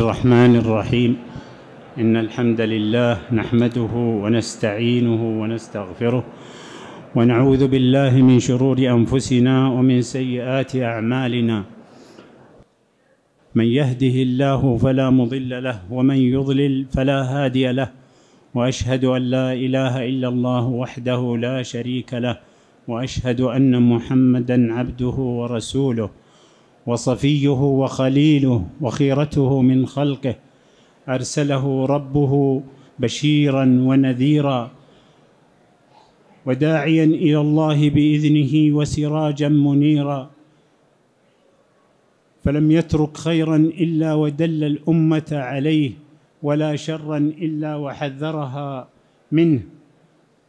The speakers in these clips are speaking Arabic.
الرحمن الرحيم إن الحمد لله نحمده ونستعينه ونستغفره ونعوذ بالله من شرور أنفسنا ومن سيئات أعمالنا من يهده الله فلا مضل له ومن يضلل فلا هادي له وأشهد أن لا إله إلا الله وحده لا شريك له وأشهد أن محمدًا عبده ورسوله وصفيه وخليله وخيرته من خلقه ارسله ربه بشيرا ونذيرا وداعيا الى الله باذنه وسراجا منيرا فلم يترك خيرا الا ودل الامه عليه ولا شرا الا وحذرها منه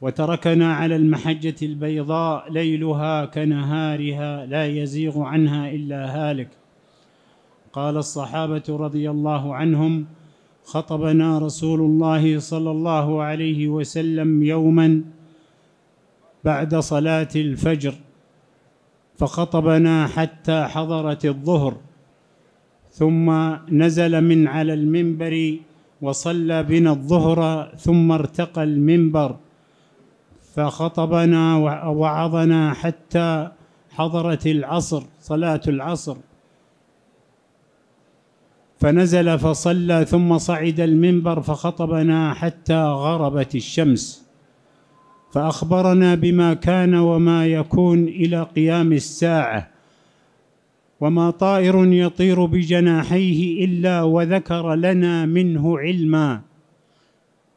وتركنا على المحجة البيضاء ليلها كنهارها لا يزيغ عنها إلا هالك قال الصحابة رضي الله عنهم خطبنا رسول الله صلى الله عليه وسلم يوما بعد صلاة الفجر فخطبنا حتى حضرت الظهر ثم نزل من على المنبر وصلى بنا الظهر ثم ارتقى المنبر فخطبنا ووعظنا حتى حضرت العصر صلاة العصر فنزل فصلى ثم صعد المنبر فخطبنا حتى غربت الشمس فأخبرنا بما كان وما يكون إلى قيام الساعة وما طائر يطير بجناحيه إلا وذكر لنا منه علماً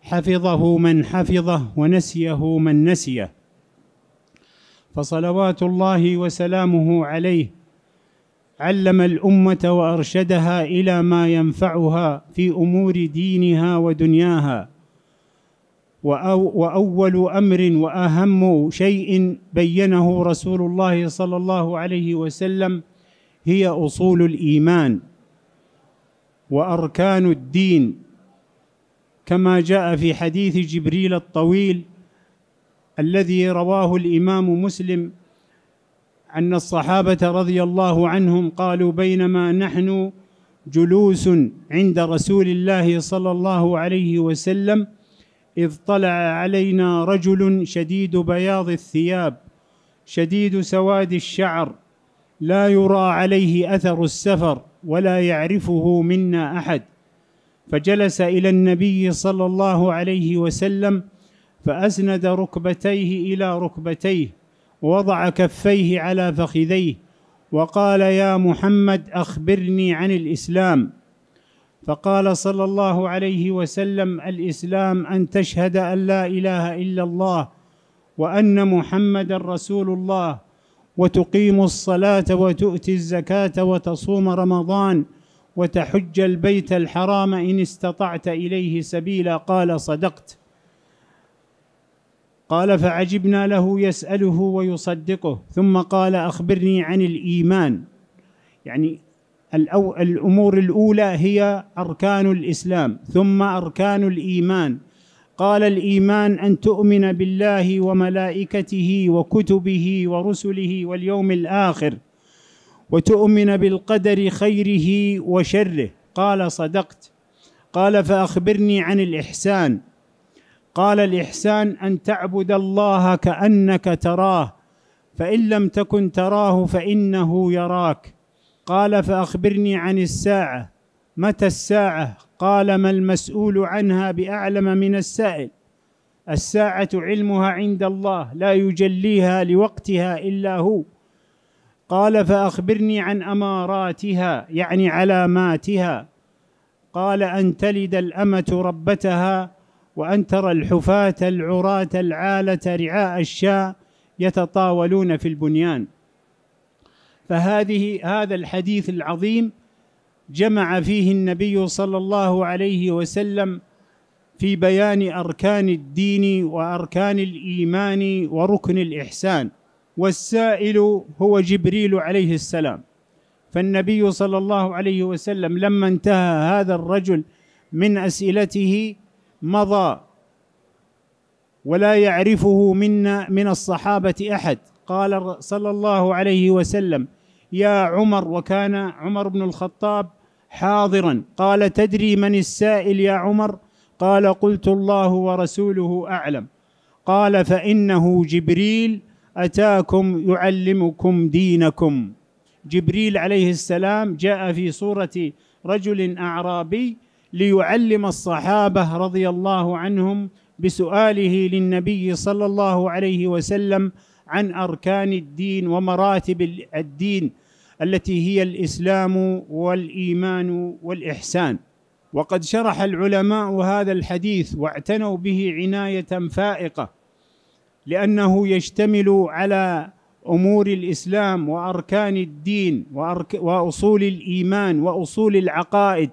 حفظه من حفظه ونسيه من نسيه فصلوات الله وسلامه عليه علم الامه وارشدها الى ما ينفعها في امور دينها ودنياها واول امر واهم شيء بينه رسول الله صلى الله عليه وسلم هي اصول الايمان واركان الدين كما جاء في حديث جبريل الطويل الذي رواه الامام مسلم ان الصحابه رضي الله عنهم قالوا بينما نحن جلوس عند رسول الله صلى الله عليه وسلم اذ طلع علينا رجل شديد بياض الثياب شديد سواد الشعر لا يرى عليه اثر السفر ولا يعرفه منا احد فجلس الى النبي صلى الله عليه وسلم فاسند ركبتيه الى ركبتيه ووضع كفيه على فخذيه وقال يا محمد اخبرني عن الاسلام فقال صلى الله عليه وسلم الاسلام ان تشهد ان لا اله الا الله وان محمدا رسول الله وتقيم الصلاه وتؤتي الزكاه وتصوم رمضان وتحج البيت الحرام إن استطعت إليه سبيلا قال صدقت قال فعجبنا له يسأله ويصدقه ثم قال أخبرني عن الإيمان يعني الأمور الأولى هي أركان الإسلام ثم أركان الإيمان قال الإيمان أن تؤمن بالله وملائكته وكتبه ورسله واليوم الآخر وتؤمن بالقدر خيره وشره قال صدقت قال فاخبرني عن الاحسان قال الاحسان ان تعبد الله كانك تراه فان لم تكن تراه فانه يراك قال فاخبرني عن الساعه متى الساعه قال ما المسؤول عنها باعلم من السائل الساعه علمها عند الله لا يجليها لوقتها الا هو قال فاخبرني عن اماراتها يعني علاماتها قال ان تلد الامه ربتها وان ترى الحفاه العراه العاله رعاء الشاء يتطاولون في البنيان فهذه هذا الحديث العظيم جمع فيه النبي صلى الله عليه وسلم في بيان اركان الدين واركان الايمان وركن الاحسان والسائل هو جبريل عليه السلام فالنبي صلى الله عليه وسلم لما انتهى هذا الرجل من اسئلته مضى ولا يعرفه منا من الصحابه احد قال صلى الله عليه وسلم يا عمر وكان عمر بن الخطاب حاضرا قال تدري من السائل يا عمر قال قلت الله ورسوله اعلم قال فانه جبريل أتاكم يعلمكم دينكم جبريل عليه السلام جاء في صورة رجل أعرابي ليعلم الصحابة رضي الله عنهم بسؤاله للنبي صلى الله عليه وسلم عن أركان الدين ومراتب الدين التي هي الإسلام والإيمان والإحسان وقد شرح العلماء هذا الحديث واعتنوا به عناية فائقة لأنه يشتمل على أمور الإسلام وأركان الدين وأرك وأصول الإيمان وأصول العقائد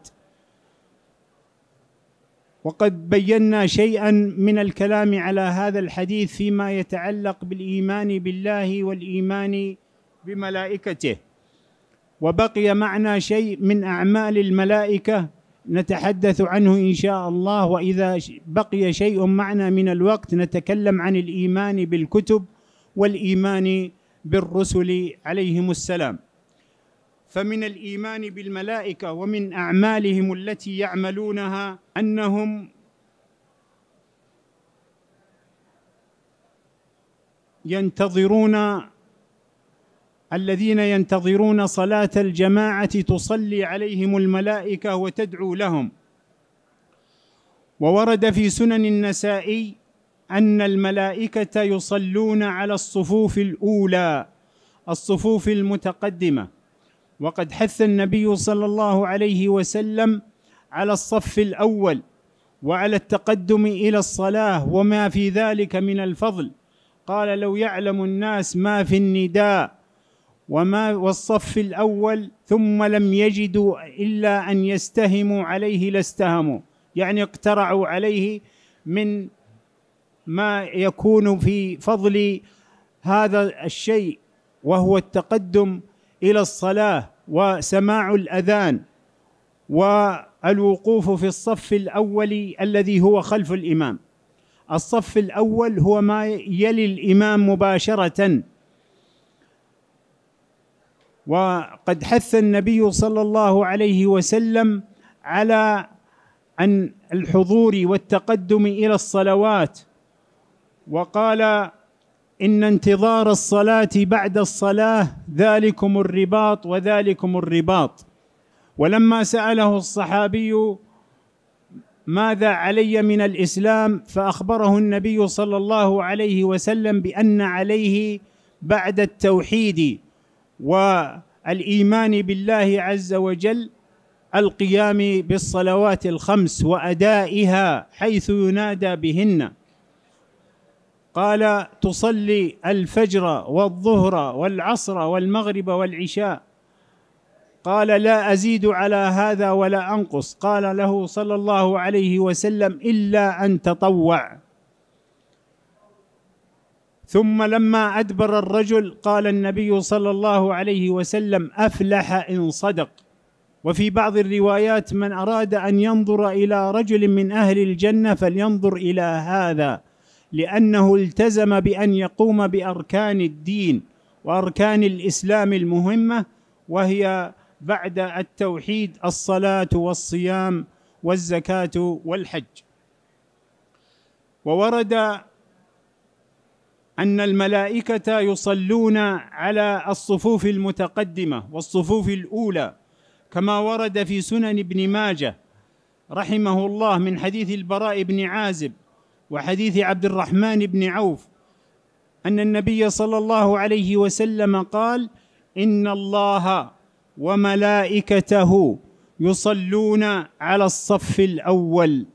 وقد بينا شيئا من الكلام على هذا الحديث فيما يتعلق بالايمان بالله والايمان بملائكته وبقي معنا شيء من اعمال الملائكه نتحدث عنه ان شاء الله واذا بقي شيء معنا من الوقت نتكلم عن الايمان بالكتب والايمان بالرسل عليهم السلام فمن الايمان بالملائكه ومن اعمالهم التي يعملونها انهم ينتظرون الذين ينتظرون صلاه الجماعه تصلي عليهم الملائكه وتدعو لهم وورد في سنن النسائي ان الملائكه يصلون على الصفوف الاولى الصفوف المتقدمه وقد حث النبي صلى الله عليه وسلم على الصف الاول وعلى التقدم الى الصلاه وما في ذلك من الفضل قال لو يعلم الناس ما في النداء وما والصف الأول ثم لم يجدوا إلا أن يستهموا عليه لاستهموا يعني اقترعوا عليه من ما يكون في فضل هذا الشيء وهو التقدم إلى الصلاة وسماع الأذان والوقوف في الصف الأول الذي هو خلف الإمام الصف الأول هو ما يلي الإمام مباشرةً وقد حث النبي صلى الله عليه وسلم على عن الحضور والتقدم الى الصلوات وقال ان انتظار الصلاه بعد الصلاه ذلكم الرباط وذلكم الرباط ولما ساله الصحابي ماذا علي من الاسلام فاخبره النبي صلى الله عليه وسلم بان عليه بعد التوحيد والايمان بالله عز وجل القيام بالصلوات الخمس وادائها حيث ينادى بهن قال تصلي الفجر والظهر والعصر والمغرب والعشاء قال لا ازيد على هذا ولا انقص قال له صلى الله عليه وسلم الا ان تطوع ثم لما ادبر الرجل قال النبي صلى الله عليه وسلم افلح ان صدق وفي بعض الروايات من اراد ان ينظر الى رجل من اهل الجنه فلينظر الى هذا لانه التزم بان يقوم باركان الدين واركان الاسلام المهمه وهي بعد التوحيد الصلاه والصيام والزكاه والحج وورد ان الملائكه يصلون على الصفوف المتقدمه والصفوف الاولى كما ورد في سنن ابن ماجه رحمه الله من حديث البراء بن عازب وحديث عبد الرحمن بن عوف ان النبي صلى الله عليه وسلم قال ان الله وملائكته يصلون على الصف الاول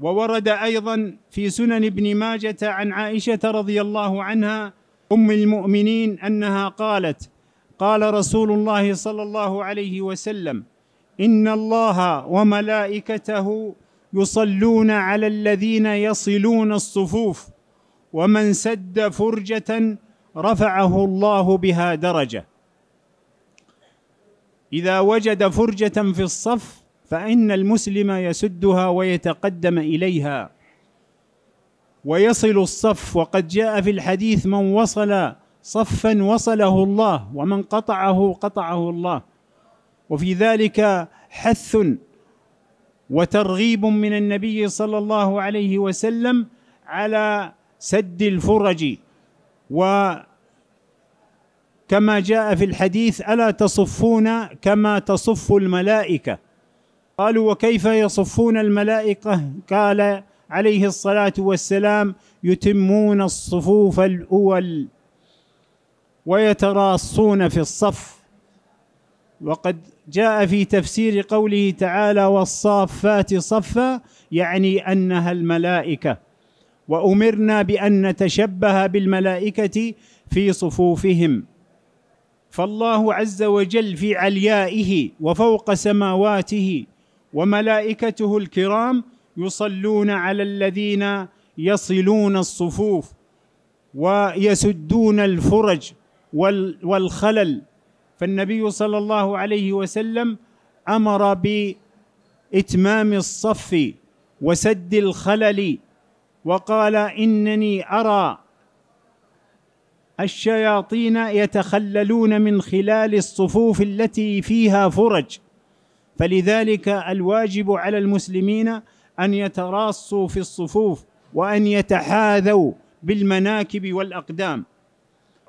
وورد ايضا في سنن ابن ماجه عن عائشه رضي الله عنها ام المؤمنين انها قالت قال رسول الله صلى الله عليه وسلم ان الله وملائكته يصلون على الذين يصلون الصفوف ومن سد فرجه رفعه الله بها درجه اذا وجد فرجه في الصف فإن المسلم يسدها ويتقدم إليها ويصل الصف وقد جاء في الحديث من وصل صفا وصله الله ومن قطعه قطعه الله وفي ذلك حث وترغيب من النبي صلى الله عليه وسلم على سد الفرج وكما جاء في الحديث الا تصفون كما تصف الملائكه قالوا وكيف يصفون الملائكه قال عليه الصلاه والسلام يتمون الصفوف الاول ويتراصون في الصف وقد جاء في تفسير قوله تعالى والصافات صفا يعني انها الملائكه وامرنا بان نتشبه بالملائكه في صفوفهم فالله عز وجل في عليائه وفوق سماواته وملائكته الكرام يصلون على الذين يصلون الصفوف ويسدون الفرج والخلل فالنبي صلى الله عليه وسلم امر باتمام الصف وسد الخلل وقال انني ارى الشياطين يتخللون من خلال الصفوف التي فيها فرج فلذلك الواجب على المسلمين ان يتراصوا في الصفوف وان يتحاذوا بالمناكب والاقدام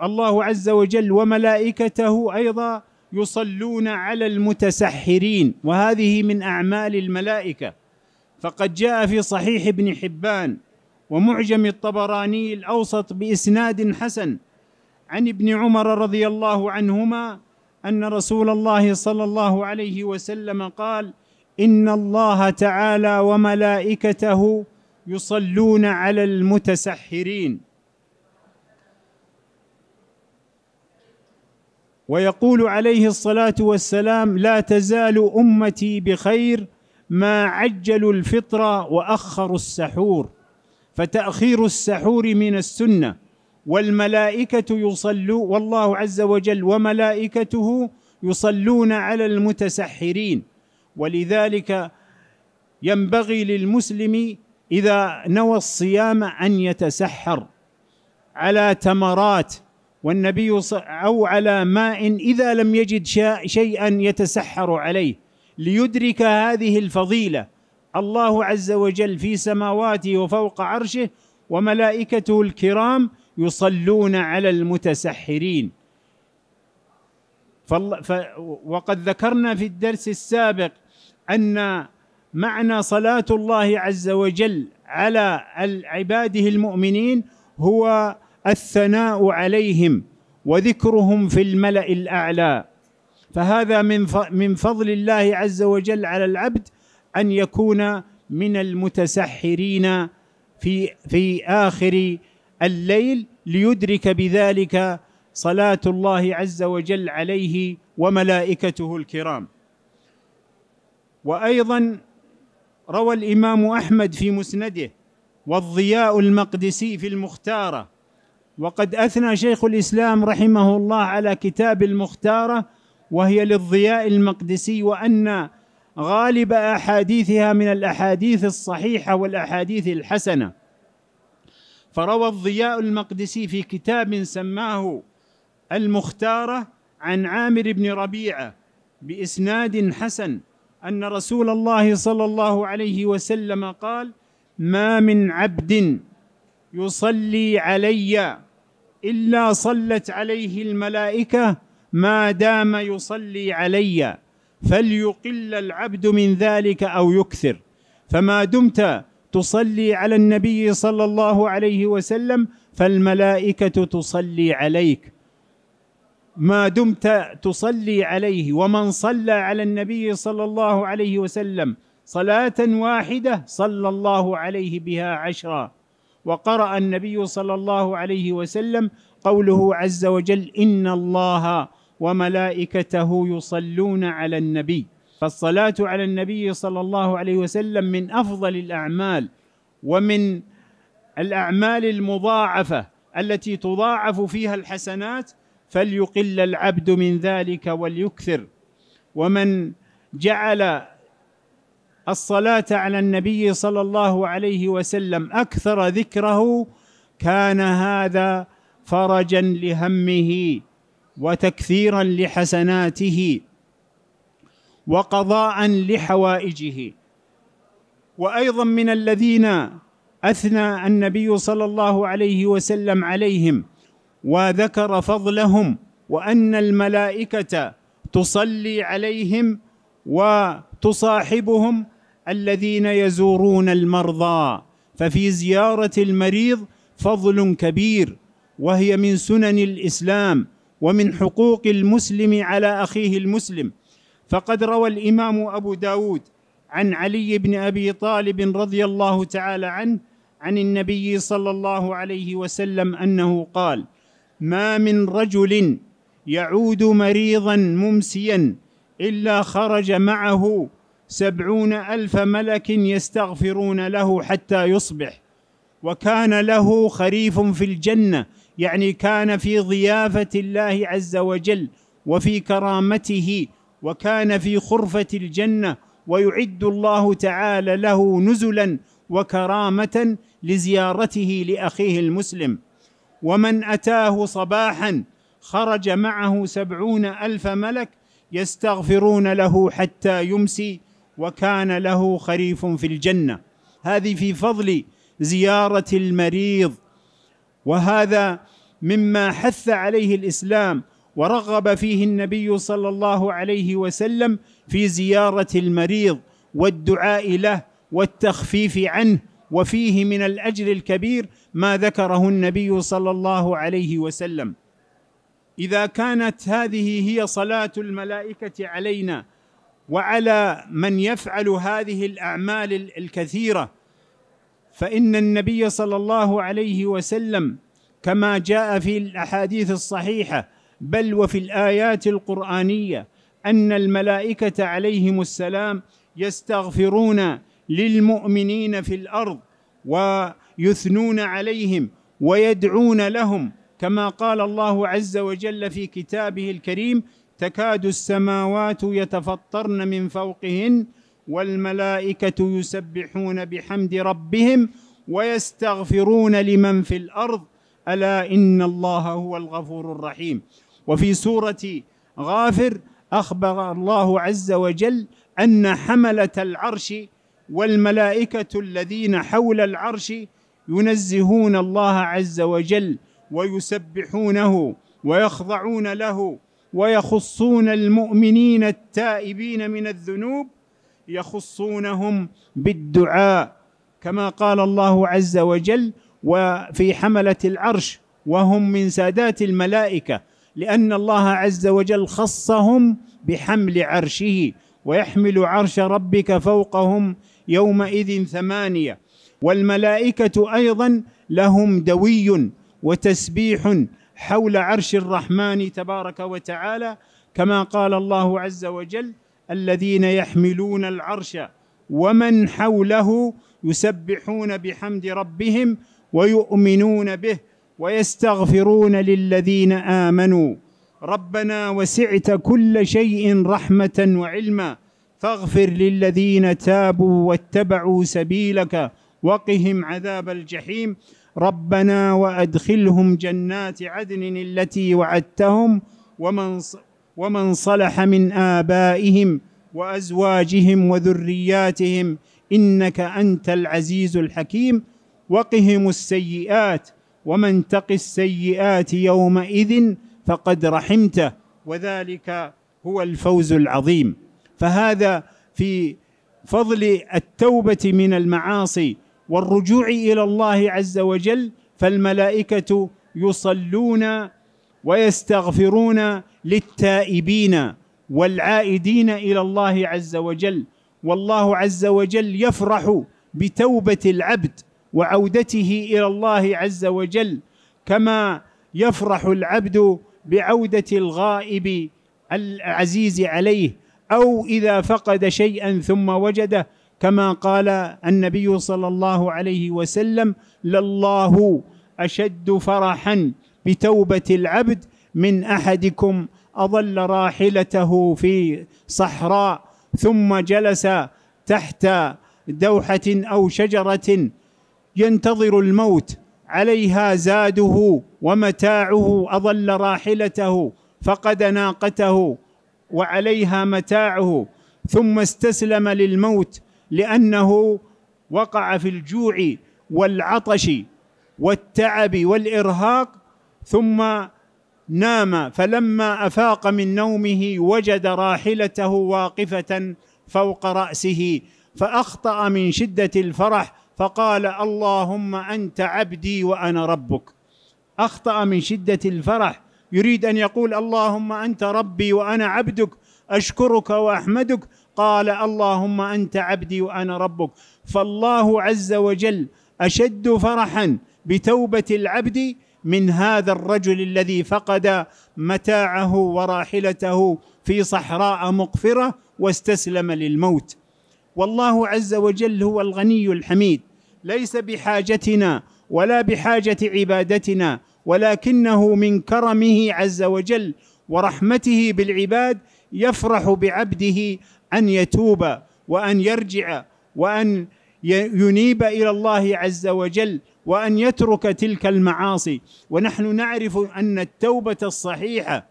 الله عز وجل وملائكته ايضا يصلون على المتسحرين وهذه من اعمال الملائكه فقد جاء في صحيح ابن حبان ومعجم الطبراني الاوسط باسناد حسن عن ابن عمر رضي الله عنهما ان رسول الله صلى الله عليه وسلم قال ان الله تعالى وملائكته يصلون على المتسحرين ويقول عليه الصلاه والسلام لا تزال امتي بخير ما عجلوا الفطر واخروا السحور فتاخير السحور من السنه والملائكة يصلوا والله عز وجل وملائكته يصلون على المتسحرين ولذلك ينبغي للمسلم إذا نوى الصيام أن يتسحر على تمرات والنبي أو على ماء إذا لم يجد شيئا يتسحر عليه ليدرك هذه الفضيلة الله عز وجل في سماواته وفوق عرشه وملائكته الكرام يصلون على المتسحرين وقد ذكرنا في الدرس السابق أن معنى صلاة الله عز وجل على عباده المؤمنين هو الثناء عليهم وذكرهم في الملأ الأعلى فهذا من من فضل الله عز وجل على العبد أن يكون من المتسحرين في في آخر الليل ليدرك بذلك صلاه الله عز وجل عليه وملائكته الكرام وايضا روى الامام احمد في مسنده والضياء المقدسي في المختاره وقد اثنى شيخ الاسلام رحمه الله على كتاب المختاره وهي للضياء المقدسي وان غالب احاديثها من الاحاديث الصحيحه والاحاديث الحسنه فروى الضياء المقدسي في كتاب سماه المختارة عن عامر بن ربيعة بإسناد حسن أن رسول الله صلى الله عليه وسلم قال ما من عبد يصلي علي إلا صلت عليه الملائكة ما دام يصلي علي فليقل العبد من ذلك أو يكثر فما دمت تصلي على النبي صلى الله عليه وسلم فالملائكه تصلي عليك ما دمت تصلي عليه ومن صلى على النبي صلى الله عليه وسلم صلاه واحده صلى الله عليه بها عشرا وقرا النبي صلى الله عليه وسلم قوله عز وجل ان الله وملائكته يصلون على النبي فالصلاه على النبي صلى الله عليه وسلم من افضل الاعمال ومن الاعمال المضاعفه التي تضاعف فيها الحسنات فليقل العبد من ذلك وليكثر ومن جعل الصلاه على النبي صلى الله عليه وسلم اكثر ذكره كان هذا فرجا لهمه وتكثيرا لحسناته وقضاء لحوائجه وايضا من الذين اثنى النبي صلى الله عليه وسلم عليهم وذكر فضلهم وان الملائكه تصلي عليهم وتصاحبهم الذين يزورون المرضى ففي زياره المريض فضل كبير وهي من سنن الاسلام ومن حقوق المسلم على اخيه المسلم فقد روى الإمام أبو داود عن علي بن أبي طالب رضي الله تعالى عنه عن النبي صلى الله عليه وسلم أنه قال ما من رجل يعود مريضا ممسيا إلا خرج معه سبعون ألف ملك يستغفرون له حتى يصبح وكان له خريف في الجنة يعني كان في ضيافة الله عز وجل وفي كرامته وكان في خرفه الجنه ويعد الله تعالى له نزلا وكرامه لزيارته لاخيه المسلم ومن اتاه صباحا خرج معه سبعون الف ملك يستغفرون له حتى يمسي وكان له خريف في الجنه هذه في فضل زياره المريض وهذا مما حث عليه الاسلام ورغب فيه النبي صلى الله عليه وسلم في زياره المريض والدعاء له والتخفيف عنه وفيه من الاجر الكبير ما ذكره النبي صلى الله عليه وسلم اذا كانت هذه هي صلاه الملائكه علينا وعلى من يفعل هذه الاعمال الكثيره فان النبي صلى الله عليه وسلم كما جاء في الاحاديث الصحيحه بل وفي الايات القرانيه ان الملائكه عليهم السلام يستغفرون للمؤمنين في الارض ويثنون عليهم ويدعون لهم كما قال الله عز وجل في كتابه الكريم تكاد السماوات يتفطرن من فوقهن والملائكه يسبحون بحمد ربهم ويستغفرون لمن في الارض الا ان الله هو الغفور الرحيم وفي سورة غافر أخبر الله عز وجل أن حملة العرش والملائكة الذين حول العرش ينزهون الله عز وجل ويسبحونه ويخضعون له ويخصون المؤمنين التائبين من الذنوب يخصونهم بالدعاء كما قال الله عز وجل وفي حملة العرش وهم من سادات الملائكة لان الله عز وجل خصهم بحمل عرشه ويحمل عرش ربك فوقهم يومئذ ثمانيه والملائكه ايضا لهم دوي وتسبيح حول عرش الرحمن تبارك وتعالى كما قال الله عز وجل الذين يحملون العرش ومن حوله يسبحون بحمد ربهم ويؤمنون به ويستغفرون للذين امنوا ربنا وسعت كل شيء رحمه وعلما فاغفر للذين تابوا واتبعوا سبيلك وقهم عذاب الجحيم ربنا وادخلهم جنات عدن التي وعدتهم ومن ومن صلح من ابائهم وازواجهم وذرياتهم انك انت العزيز الحكيم وقهم السيئات ومن تق السيئات يومئذ فقد رحمته وذلك هو الفوز العظيم فهذا في فضل التوبه من المعاصي والرجوع الى الله عز وجل فالملائكه يصلون ويستغفرون للتائبين والعائدين الى الله عز وجل والله عز وجل يفرح بتوبه العبد وعودته الى الله عز وجل كما يفرح العبد بعوده الغائب العزيز عليه او اذا فقد شيئا ثم وجده كما قال النبي صلى الله عليه وسلم لله اشد فرحا بتوبه العبد من احدكم اضل راحلته في صحراء ثم جلس تحت دوحه او شجره ينتظر الموت عليها زاده ومتاعه اضل راحلته فقد ناقته وعليها متاعه ثم استسلم للموت لانه وقع في الجوع والعطش والتعب والارهاق ثم نام فلما افاق من نومه وجد راحلته واقفه فوق راسه فاخطا من شده الفرح فقال اللهم انت عبدي وانا ربك اخطا من شده الفرح يريد ان يقول اللهم انت ربي وانا عبدك اشكرك واحمدك قال اللهم انت عبدي وانا ربك فالله عز وجل اشد فرحا بتوبه العبد من هذا الرجل الذي فقد متاعه وراحلته في صحراء مقفره واستسلم للموت والله عز وجل هو الغني الحميد ليس بحاجتنا ولا بحاجه عبادتنا ولكنه من كرمه عز وجل ورحمته بالعباد يفرح بعبده ان يتوب وان يرجع وان ينيب الى الله عز وجل وان يترك تلك المعاصي ونحن نعرف ان التوبه الصحيحه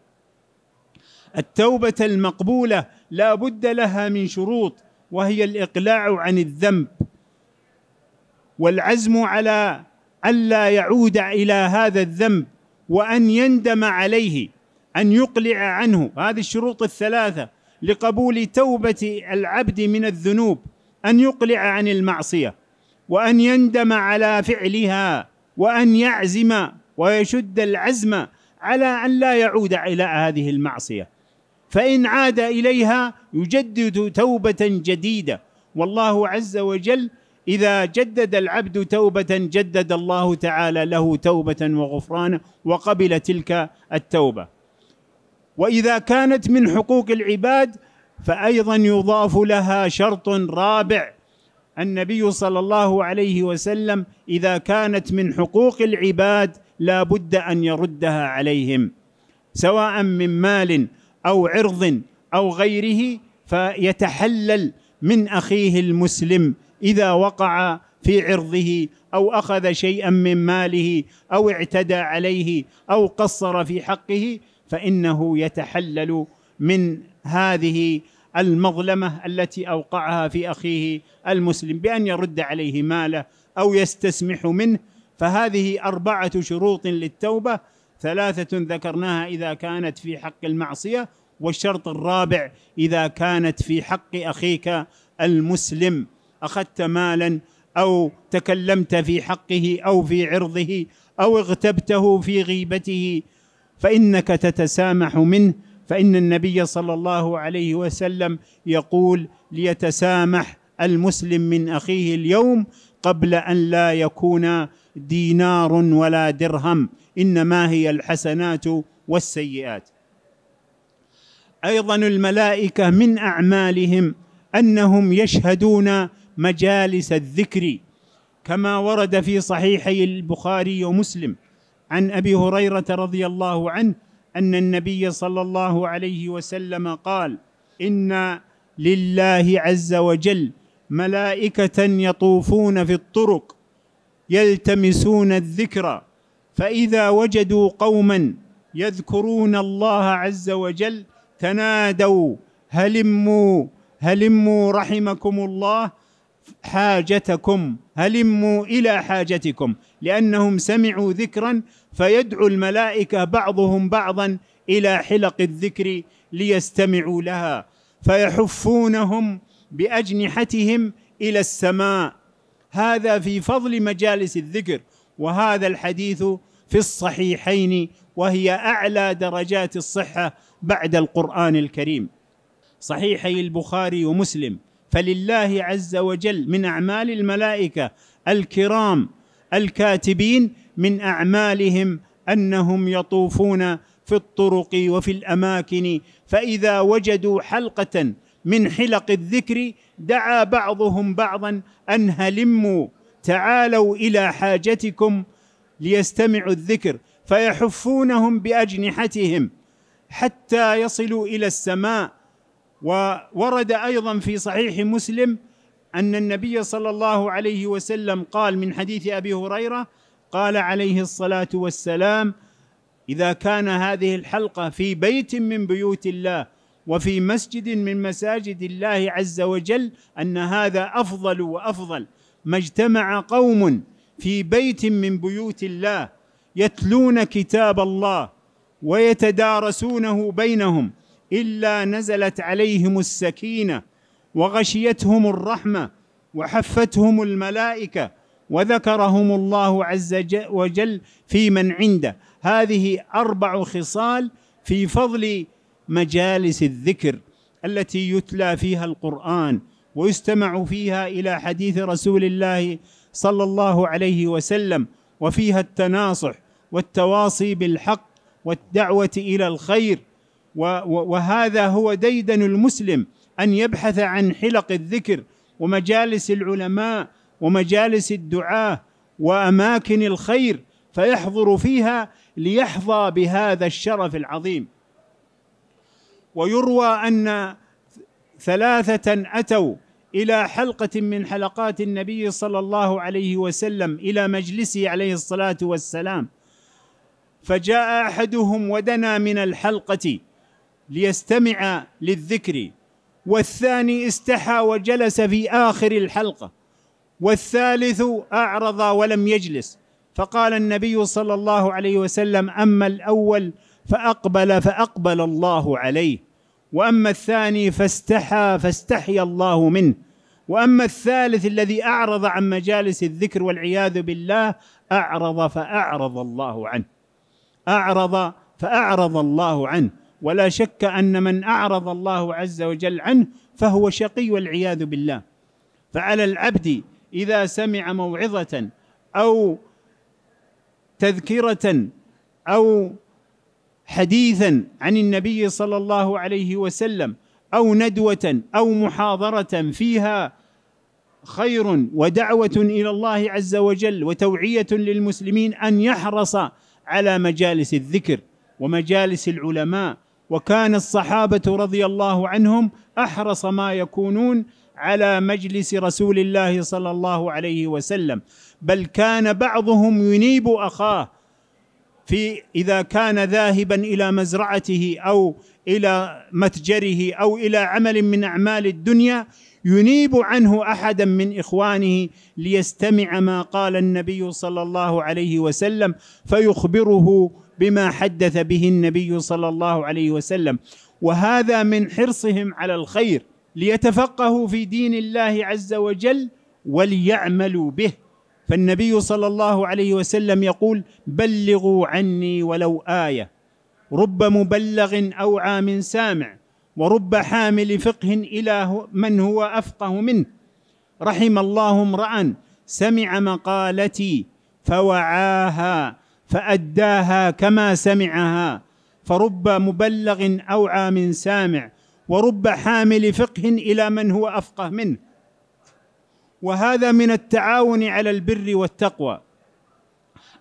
التوبه المقبوله لا بد لها من شروط وهي الاقلاع عن الذنب والعزم على الا يعود الى هذا الذنب وان يندم عليه ان يقلع عنه هذه الشروط الثلاثه لقبول توبه العبد من الذنوب ان يقلع عن المعصيه وان يندم على فعلها وان يعزم ويشد العزم على ان لا يعود الى هذه المعصيه فان عاد اليها يجدد توبه جديده والله عز وجل اذا جدد العبد توبه جدد الله تعالى له توبه وغفرانا وقبل تلك التوبه واذا كانت من حقوق العباد فايضا يضاف لها شرط رابع النبي صلى الله عليه وسلم اذا كانت من حقوق العباد لا بد ان يردها عليهم سواء من مال او عرض او غيره فيتحلل من اخيه المسلم اذا وقع في عرضه او اخذ شيئا من ماله او اعتدى عليه او قصر في حقه فانه يتحلل من هذه المظلمه التي اوقعها في اخيه المسلم بان يرد عليه ماله او يستسمح منه فهذه اربعه شروط للتوبه ثلاثه ذكرناها اذا كانت في حق المعصيه والشرط الرابع اذا كانت في حق اخيك المسلم اخذت مالا او تكلمت في حقه او في عرضه او اغتبته في غيبته فانك تتسامح منه فان النبي صلى الله عليه وسلم يقول ليتسامح المسلم من اخيه اليوم قبل ان لا يكون دينار ولا درهم انما هي الحسنات والسيئات ايضا الملائكه من اعمالهم انهم يشهدون مجالس الذكر كما ورد في صحيحي البخاري ومسلم عن ابي هريره رضي الله عنه ان النبي صلى الله عليه وسلم قال ان لله عز وجل ملائكه يطوفون في الطرق يلتمسون الذكر فاذا وجدوا قوما يذكرون الله عز وجل تنادوا هلموا هلموا رحمكم الله حاجتكم هلموا الى حاجتكم لانهم سمعوا ذكرا فيدعو الملائكه بعضهم بعضا الى حلق الذكر ليستمعوا لها فيحفونهم باجنحتهم الى السماء هذا في فضل مجالس الذكر وهذا الحديث في الصحيحين وهي اعلى درجات الصحه بعد القران الكريم صحيحي البخاري ومسلم فلله عز وجل من اعمال الملائكه الكرام الكاتبين من اعمالهم انهم يطوفون في الطرق وفي الاماكن فاذا وجدوا حلقه من حلق الذكر دعا بعضهم بعضا ان هلموا تعالوا الى حاجتكم ليستمعوا الذكر فيحفونهم باجنحتهم حتى يصلوا الى السماء وورد ايضا في صحيح مسلم ان النبي صلى الله عليه وسلم قال من حديث ابي هريره قال عليه الصلاه والسلام اذا كان هذه الحلقه في بيت من بيوت الله وفي مسجد من مساجد الله عز وجل ان هذا افضل وافضل ما اجتمع قوم في بيت من بيوت الله يتلون كتاب الله ويتدارسونه بينهم الا نزلت عليهم السكينه وغشيتهم الرحمه وحفتهم الملائكه وذكرهم الله عز وجل في من عنده هذه اربع خصال في فضل مجالس الذكر التي يتلى فيها القران ويستمع فيها الى حديث رسول الله صلى الله عليه وسلم وفيها التناصح والتواصي بالحق والدعوه الى الخير وهذا هو ديدن المسلم ان يبحث عن حلق الذكر ومجالس العلماء ومجالس الدعاه واماكن الخير فيحضر فيها ليحظى بهذا الشرف العظيم ويروى ان ثلاثه اتوا الى حلقه من حلقات النبي صلى الله عليه وسلم الى مجلسه عليه الصلاه والسلام فجاء احدهم ودنا من الحلقه ليستمع للذكر والثاني استحى وجلس في آخر الحلقة والثالث أعرض ولم يجلس فقال النبي صلى الله عليه وسلم أما الأول فأقبل فأقبل الله عليه وأما الثاني فاستحى فاستحيا الله منه واما الثالث الذي اعرض عن مجالس الذكر والعياذ بالله اعرض فاعرض الله عنه اعرض فاعرض الله عنه ولا شك ان من اعرض الله عز وجل عنه فهو شقي والعياذ بالله فعلى العبد اذا سمع موعظه او تذكره او حديثا عن النبي صلى الله عليه وسلم او ندوه او محاضره فيها خير ودعوه الى الله عز وجل وتوعيه للمسلمين ان يحرص على مجالس الذكر ومجالس العلماء وكان الصحابه رضي الله عنهم احرص ما يكونون على مجلس رسول الله صلى الله عليه وسلم بل كان بعضهم ينيب اخاه في اذا كان ذاهبا الى مزرعته او الى متجره او الى عمل من اعمال الدنيا ينيب عنه احدا من اخوانه ليستمع ما قال النبي صلى الله عليه وسلم فيخبره بما حدث به النبي صلى الله عليه وسلم وهذا من حرصهم على الخير ليتفقهوا في دين الله عز وجل وليعملوا به فالنبي صلى الله عليه وسلم يقول بلغوا عني ولو ايه رب مبلغ اوعى من سامع ورب حامل فقه الى من هو افقه منه رحم الله امرا سمع مقالتي فوعاها فاداها كما سمعها فرب مبلغ اوعى من سامع ورب حامل فقه الى من هو افقه منه وهذا من التعاون على البر والتقوى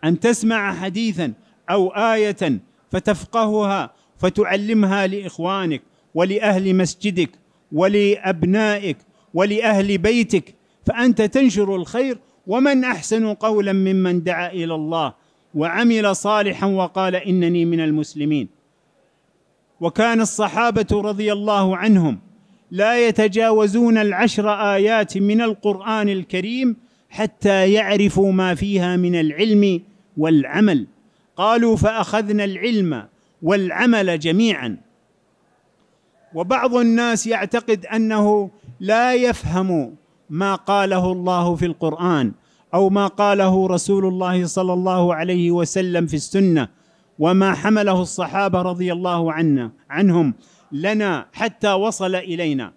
ان تسمع حديثا او ايه فتفقهها فتعلمها لاخوانك ولاهل مسجدك ولابنائك ولاهل بيتك فانت تنشر الخير ومن احسن قولا ممن دعا الى الله وعمل صالحا وقال انني من المسلمين وكان الصحابه رضي الله عنهم لا يتجاوزون العشر ايات من القران الكريم حتى يعرفوا ما فيها من العلم والعمل قالوا فاخذنا العلم والعمل جميعا وبعض الناس يعتقد انه لا يفهم ما قاله الله في القران او ما قاله رسول الله صلى الله عليه وسلم في السنه وما حمله الصحابه رضي الله عنا عنهم لنا حتى وصل الينا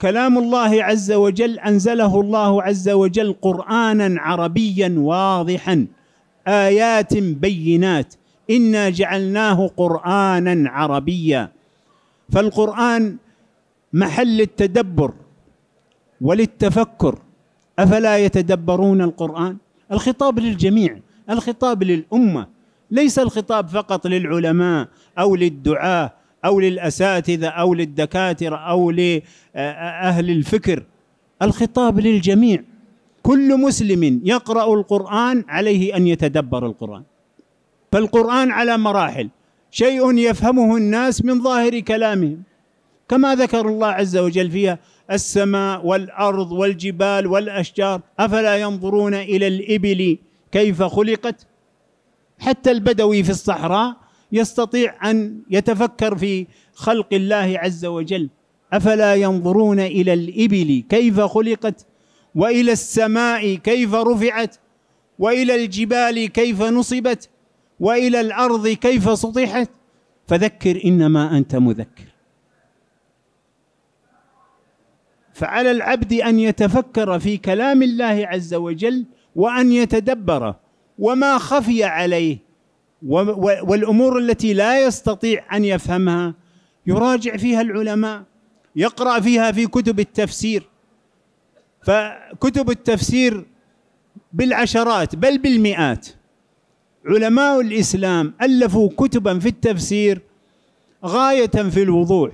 كلام الله عز وجل انزله الله عز وجل قرانا عربيا واضحا ايات بينات انا جعلناه قرانا عربيا فالقران محل التدبر وللتفكر افلا يتدبرون القران الخطاب للجميع الخطاب للامه ليس الخطاب فقط للعلماء او للدعاه او للاساتذه او للدكاتره او لاهل الفكر الخطاب للجميع كل مسلم يقرا القران عليه ان يتدبر القران فالقران على مراحل شيء يفهمه الناس من ظاهر كلامهم كما ذكر الله عز وجل فيها السماء والارض والجبال والاشجار افلا ينظرون الى الابل كيف خلقت حتى البدوي في الصحراء يستطيع ان يتفكر في خلق الله عز وجل افلا ينظرون الى الابل كيف خلقت والى السماء كيف رفعت والى الجبال كيف نصبت والى الارض كيف سطحت فذكر انما انت مذكر فعلى العبد ان يتفكر في كلام الله عز وجل وان يتدبر وما خفي عليه والامور التي لا يستطيع ان يفهمها يراجع فيها العلماء يقرا فيها في كتب التفسير فكتب التفسير بالعشرات بل بالمئات علماء الاسلام الفوا كتبا في التفسير غايه في الوضوح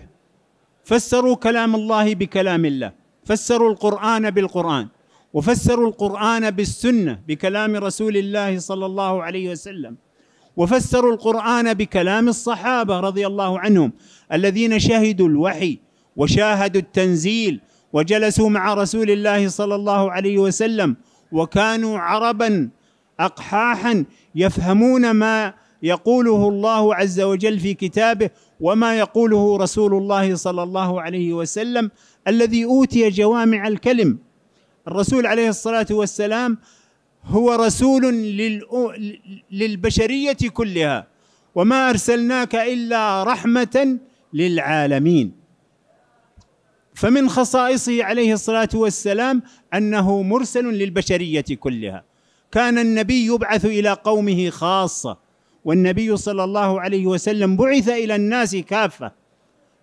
فسروا كلام الله بكلام الله فسروا القرآن بالقرآن وفسروا القرآن بالسنة بكلام رسول الله صلى الله عليه وسلم وفسروا القرآن بكلام الصحابة رضي الله عنهم الذين شهدوا الوحي وشاهدوا التنزيل وجلسوا مع رسول الله صلى الله عليه وسلم وكانوا عربا أقحاحا يفهمون ما يقوله الله عز وجل في كتابه وما يقوله رسول الله صلى الله عليه وسلم الذي اوتي جوامع الكلم الرسول عليه الصلاه والسلام هو رسول للبشريه كلها وما ارسلناك الا رحمه للعالمين فمن خصائصه عليه الصلاه والسلام انه مرسل للبشريه كلها كان النبي يبعث الى قومه خاصه والنبي صلى الله عليه وسلم بعث الى الناس كافه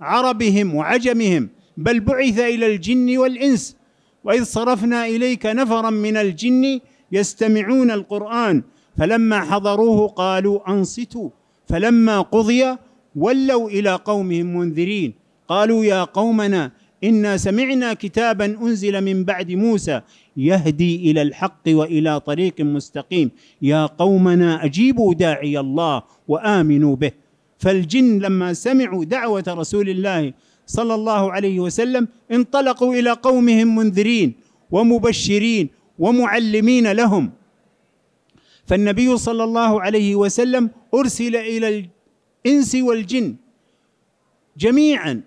عربهم وعجمهم بل بعث الى الجن والانس واذ صرفنا اليك نفرا من الجن يستمعون القران فلما حضروه قالوا انصتوا فلما قضي ولوا الى قومهم منذرين قالوا يا قومنا انا سمعنا كتابا انزل من بعد موسى يهدي الى الحق والى طريق مستقيم يا قومنا اجيبوا داعي الله وامنوا به فالجن لما سمعوا دعوه رسول الله صلى الله عليه وسلم انطلقوا الى قومهم منذرين ومبشرين ومعلمين لهم فالنبي صلى الله عليه وسلم ارسل الى الانس والجن جميعا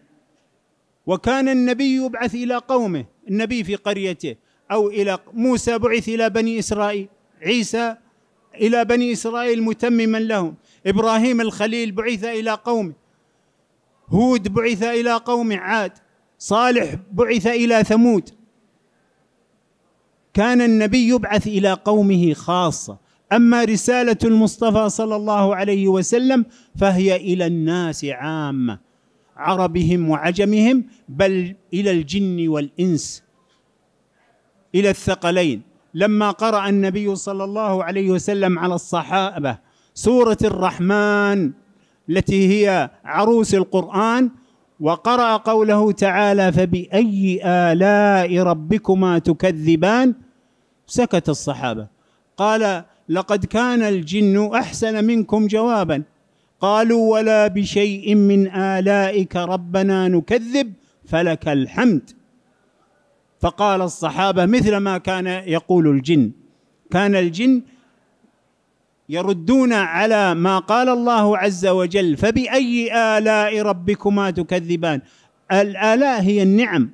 وكان النبي يبعث الى قومه النبي في قريته أو إلى موسى بعث إلى بني إسرائيل عيسى إلى بني إسرائيل متمما لهم إبراهيم الخليل بعث إلى قومه هود بعث إلى قومه عاد صالح بعث إلى ثمود كان النبي يبعث إلى قومه خاصة أما رسالة المصطفى صلى الله عليه وسلم فهي إلى الناس عامة عربهم وعجمهم بل إلى الجن والإنس الى الثقلين لما قرأ النبي صلى الله عليه وسلم على الصحابة سورة الرحمن التي هي عروس القرآن وقرأ قوله تعالى فبأي آلاء ربكما تكذبان سكت الصحابة قال لقد كان الجن أحسن منكم جوابا قالوا ولا بشيء من آلائك ربنا نكذب فلك الحمد فقال الصحابة مثل ما كان يقول الجن كان الجن يردون على ما قال الله عز وجل فبأي آلاء ربكما تكذبان الآلاء هي النعم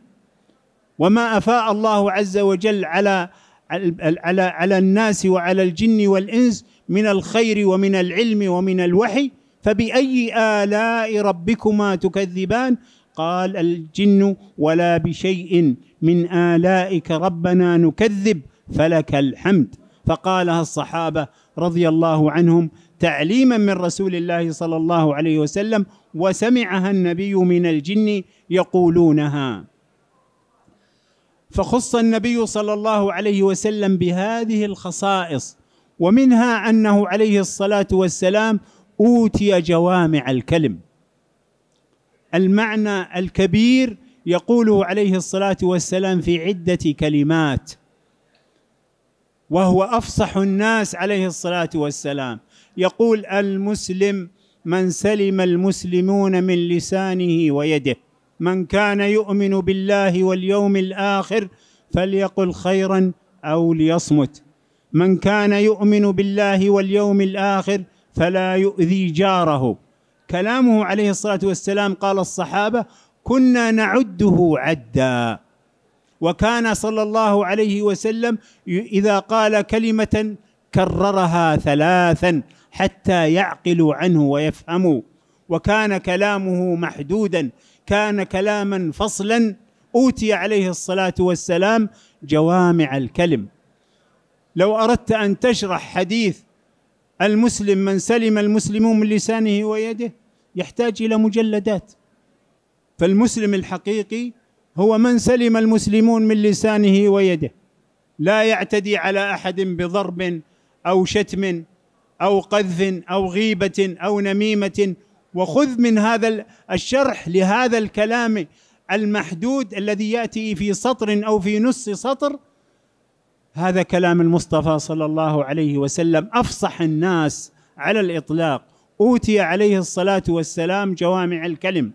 وما أفاء الله عز وجل على على على الناس وعلى الجن والإنس من الخير ومن العلم ومن الوحي فبأي آلاء ربكما تكذبان قال الجن ولا بشيء من آلائك ربنا نكذب فلك الحمد فقالها الصحابة رضي الله عنهم تعليما من رسول الله صلى الله عليه وسلم وسمعها النبي من الجن يقولونها فخص النبي صلى الله عليه وسلم بهذه الخصائص ومنها انه عليه الصلاه والسلام اوتي جوامع الكلم المعنى الكبير يقوله عليه الصلاه والسلام في عده كلمات وهو افصح الناس عليه الصلاه والسلام يقول المسلم من سلم المسلمون من لسانه ويده من كان يؤمن بالله واليوم الاخر فليقل خيرا او ليصمت من كان يؤمن بالله واليوم الاخر فلا يؤذي جاره كلامه عليه الصلاه والسلام قال الصحابه كنا نعده عدا وكان صلى الله عليه وسلم اذا قال كلمه كررها ثلاثا حتى يعقلوا عنه ويفهموا وكان كلامه محدودا كان كلاما فصلا اوتي عليه الصلاه والسلام جوامع الكلم لو اردت ان تشرح حديث المسلم من سلم المسلمون من لسانه ويده يحتاج الى مجلدات فالمسلم الحقيقي هو من سلم المسلمون من لسانه ويده لا يعتدي على احد بضرب او شتم او قذف او غيبه او نميمه وخذ من هذا الشرح لهذا الكلام المحدود الذي ياتي في سطر او في نص سطر هذا كلام المصطفى صلى الله عليه وسلم افصح الناس على الاطلاق اوتي عليه الصلاه والسلام جوامع الكلم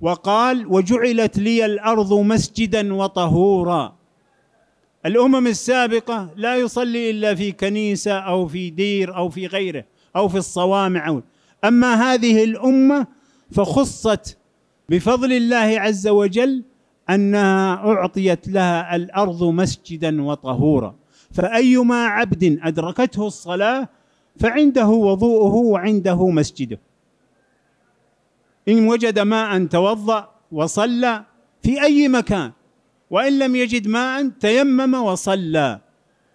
وقال وجعلت لي الارض مسجدا وطهورا الامم السابقه لا يصلي الا في كنيسه او في دير او في غيره او في الصوامع اما هذه الامه فخصت بفضل الله عز وجل انها اعطيت لها الارض مسجدا وطهورا فايما عبد ادركته الصلاه فعنده وضوءه وعنده مسجده ان وجد ماء توضا وصلى في اي مكان وان لم يجد ماء تيمم وصلى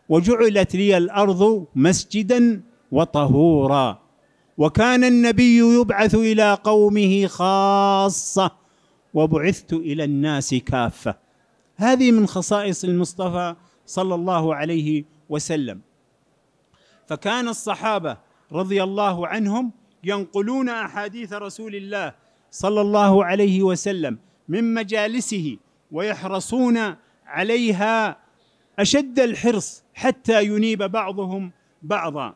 وجعلت لي الارض مسجدا وطهورا وكان النبي يبعث الى قومه خاصه وبعثت الى الناس كافه هذه من خصائص المصطفى صلى الله عليه وسلم فكان الصحابه رضي الله عنهم ينقلون احاديث رسول الله صلى الله عليه وسلم من مجالسه ويحرصون عليها اشد الحرص حتى ينيب بعضهم بعضا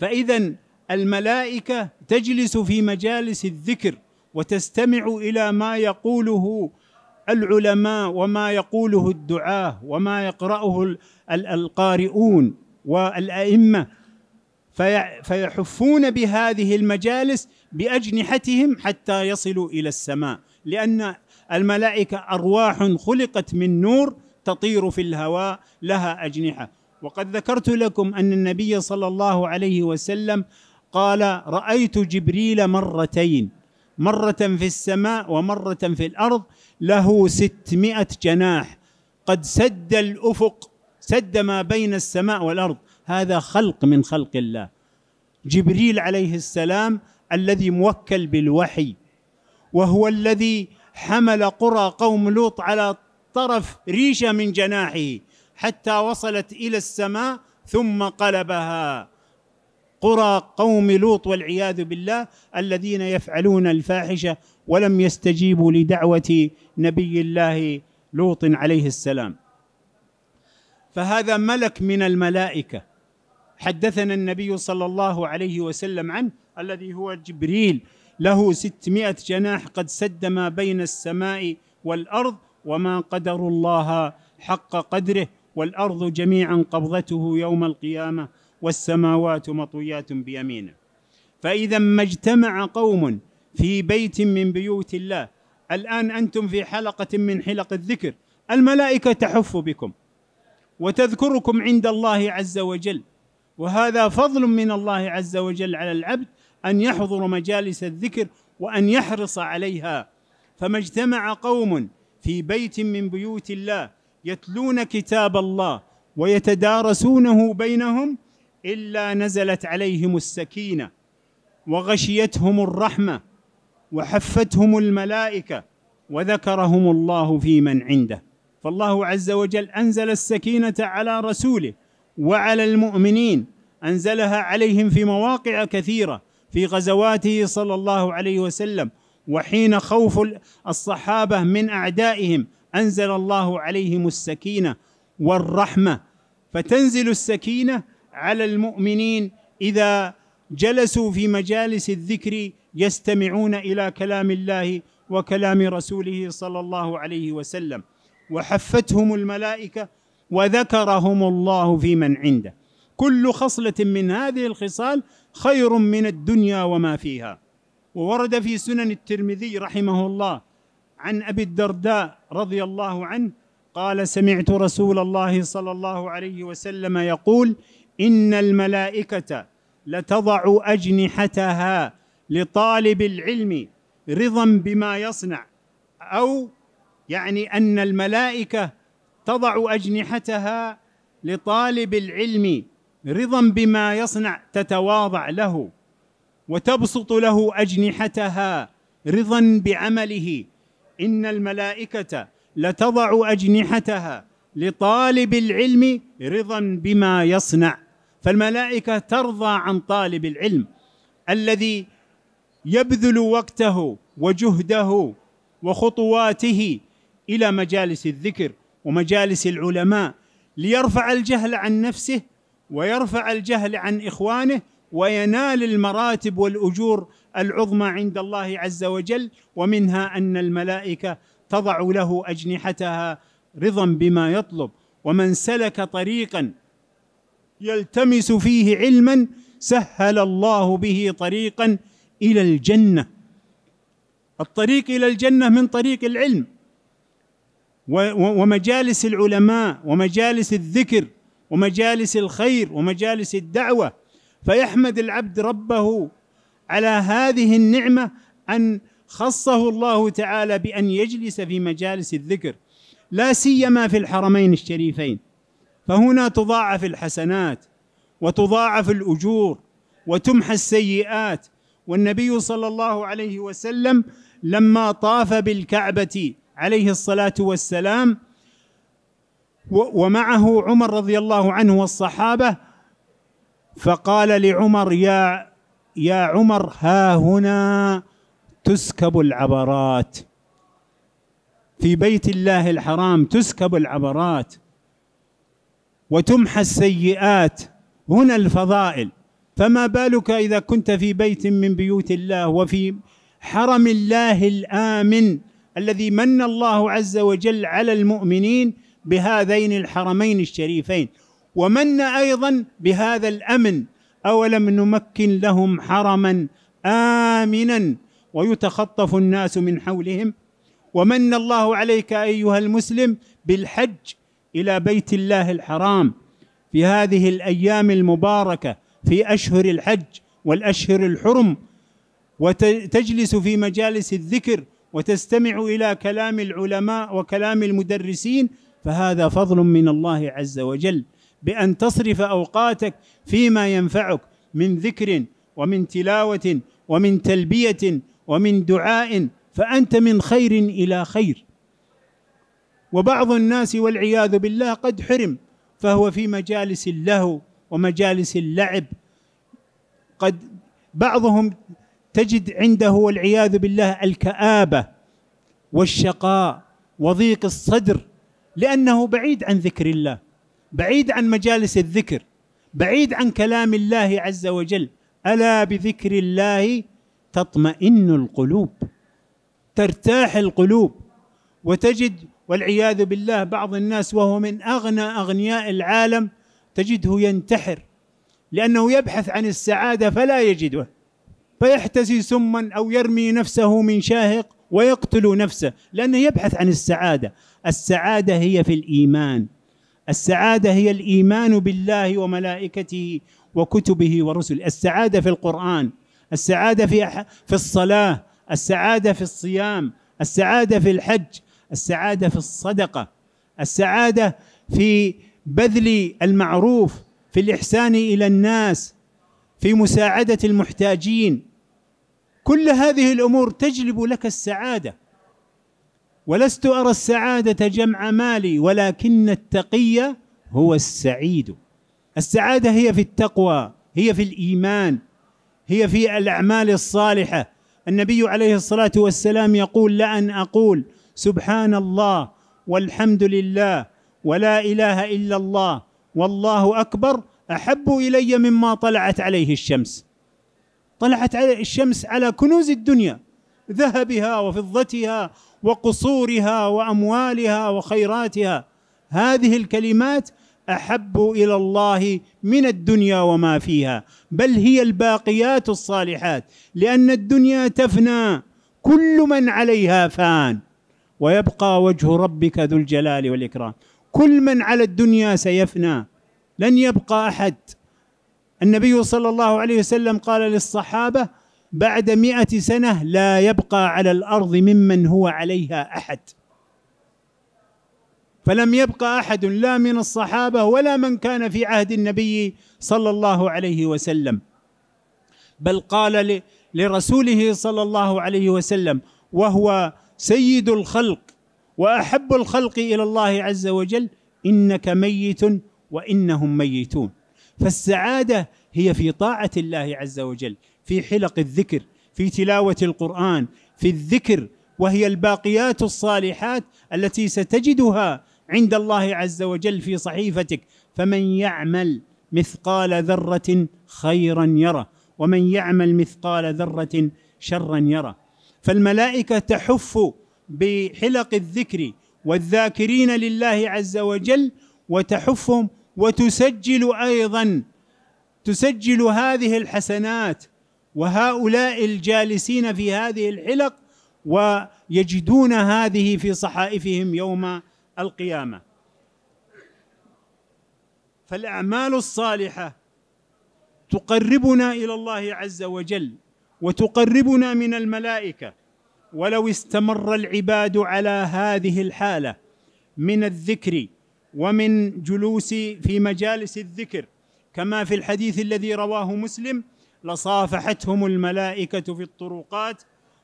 فاذا الملائكه تجلس في مجالس الذكر وتستمع الى ما يقوله العلماء وما يقوله الدعاه وما يقراه القارئون والائمه فيحفون بهذه المجالس باجنحتهم حتى يصلوا الى السماء لان الملائكه ارواح خلقت من نور تطير في الهواء لها اجنحه وقد ذكرت لكم ان النبي صلى الله عليه وسلم قال رايت جبريل مرتين مرة في السماء ومرة في الأرض له ستمائة جناح قد سد الأفق سد ما بين السماء والأرض هذا خلق من خلق الله جبريل عليه السلام الذي موكل بالوحي وهو الذي حمل قرى قوم لوط على طرف ريشه من جناحه حتى وصلت الى السماء ثم قلبها قرى قوم لوط والعياذ بالله الذين يفعلون الفاحشه ولم يستجيبوا لدعوه نبي الله لوط عليه السلام فهذا ملك من الملائكه حدثنا النبي صلى الله عليه وسلم عنه الذي هو جبريل له ستمائة جناح قد سد ما بين السماء والأرض وما قدر الله حق قدره والأرض جميعا قبضته يوم القيامة والسماوات مطويات بيمينه فإذا ما اجتمع قوم في بيت من بيوت الله الآن أنتم في حلقة من حلق الذكر الملائكة تحف بكم وتذكركم عند الله عز وجل وهذا فضل من الله عز وجل على العبد أن يحضر مجالس الذكر وأن يحرص عليها فما اجتمع قوم في بيت من بيوت الله يتلون كتاب الله ويتدارسونه بينهم الا نزلت عليهم السكينه وغشيتهم الرحمه وحفتهم الملائكه وذكرهم الله في من عنده فالله عز وجل انزل السكينه على رسوله وعلى المؤمنين انزلها عليهم في مواقع كثيره في غزواته صلى الله عليه وسلم وحين خوف الصحابه من اعدائهم انزل الله عليهم السكينه والرحمه فتنزل السكينه على المؤمنين اذا جلسوا في مجالس الذكر يستمعون الى كلام الله وكلام رسوله صلى الله عليه وسلم وحفتهم الملائكه وذكرهم الله في من عنده كل خصله من هذه الخصال خير من الدنيا وما فيها وورد في سنن الترمذي رحمه الله عن ابي الدرداء رضي الله عنه قال سمعت رسول الله صلى الله عليه وسلم يقول إن الملائكة لتضع أجنحتها لطالب العلم رضا بما يصنع أو يعني أن الملائكة تضع أجنحتها لطالب العلم رضا بما يصنع تتواضع له وتبسط له أجنحتها رضا بعمله إن الملائكة لتضع أجنحتها لطالب العلم رضا بما يصنع فالملائكه ترضى عن طالب العلم الذي يبذل وقته وجهده وخطواته الى مجالس الذكر ومجالس العلماء ليرفع الجهل عن نفسه ويرفع الجهل عن اخوانه وينال المراتب والاجور العظمى عند الله عز وجل ومنها ان الملائكه تضع له اجنحتها رضا بما يطلب ومن سلك طريقا يلتمس فيه علما سهل الله به طريقا الى الجنه الطريق الى الجنه من طريق العلم ومجالس العلماء ومجالس الذكر ومجالس الخير ومجالس الدعوه فيحمد العبد ربه على هذه النعمه ان خصه الله تعالى بان يجلس في مجالس الذكر لا سيما في الحرمين الشريفين فهنا تضاعف الحسنات وتضاعف الاجور وتمحى السيئات والنبي صلى الله عليه وسلم لما طاف بالكعبه عليه الصلاه والسلام ومعه عمر رضي الله عنه والصحابه فقال لعمر يا يا عمر ها هنا تسكب العبرات في بيت الله الحرام تسكب العبرات وتمحى السيئات هنا الفضائل فما بالك اذا كنت في بيت من بيوت الله وفي حرم الله الامن الذي من الله عز وجل على المؤمنين بهذين الحرمين الشريفين ومن ايضا بهذا الامن اولم نمكن لهم حرما امنا ويتخطف الناس من حولهم ومن الله عليك ايها المسلم بالحج الى بيت الله الحرام في هذه الايام المباركه في اشهر الحج والاشهر الحرم وتجلس في مجالس الذكر وتستمع الى كلام العلماء وكلام المدرسين فهذا فضل من الله عز وجل بان تصرف اوقاتك فيما ينفعك من ذكر ومن تلاوه ومن تلبيه ومن دعاء فانت من خير الى خير وبعض الناس والعياذ بالله قد حرم فهو في مجالس اللهو ومجالس اللعب قد بعضهم تجد عنده والعياذ بالله الكآبة والشقاء وضيق الصدر لأنه بعيد عن ذكر الله بعيد عن مجالس الذكر بعيد عن كلام الله عز وجل ألا بذكر الله تطمئن القلوب ترتاح القلوب وتجد والعياذ بالله بعض الناس وهو من اغنى اغنياء العالم تجده ينتحر لانه يبحث عن السعاده فلا يجده فيحتسي سما او يرمي نفسه من شاهق ويقتل نفسه لانه يبحث عن السعاده السعاده هي في الايمان السعاده هي الايمان بالله وملائكته وكتبه ورسله السعاده في القران السعاده في في الصلاه السعاده في الصيام السعاده في الحج السعاده في الصدقه السعاده في بذل المعروف في الاحسان الى الناس في مساعده المحتاجين كل هذه الامور تجلب لك السعاده ولست ارى السعاده جمع مالي ولكن التقي هو السعيد السعاده هي في التقوى هي في الايمان هي في الاعمال الصالحه النبي عليه الصلاه والسلام يقول لان اقول سبحان الله والحمد لله ولا اله الا الله والله اكبر احب الي مما طلعت عليه الشمس طلعت عليه الشمس على كنوز الدنيا ذهبها وفضتها وقصورها واموالها وخيراتها هذه الكلمات احب الى الله من الدنيا وما فيها بل هي الباقيات الصالحات لان الدنيا تفنى كل من عليها فان ويبقى وجه ربك ذو الجلال والاكرام كل من على الدنيا سيفنى لن يبقى احد النبي صلى الله عليه وسلم قال للصحابه بعد مئة سنة لا يبقى على الأرض ممن هو عليها أحد فلم يبقى أحد لا من الصحابة ولا من كان في عهد النبي صلى الله عليه وسلم بل قال لرسوله صلى الله عليه وسلم وهو سيد الخلق واحب الخلق الى الله عز وجل انك ميت وانهم ميتون فالسعاده هي في طاعه الله عز وجل في حلق الذكر في تلاوه القران في الذكر وهي الباقيات الصالحات التي ستجدها عند الله عز وجل في صحيفتك فمن يعمل مثقال ذره خيرا يره ومن يعمل مثقال ذره شرا يره فالملائكه تحف بحلق الذكر والذاكرين لله عز وجل وتحفهم وتسجل ايضا تسجل هذه الحسنات وهؤلاء الجالسين في هذه الحلق ويجدون هذه في صحائفهم يوم القيامه فالاعمال الصالحه تقربنا الى الله عز وجل وتقربنا من الملائكه ولو استمر العباد على هذه الحاله من الذكر ومن جلوس في مجالس الذكر كما في الحديث الذي رواه مسلم لصافحتهم الملائكه في الطرقات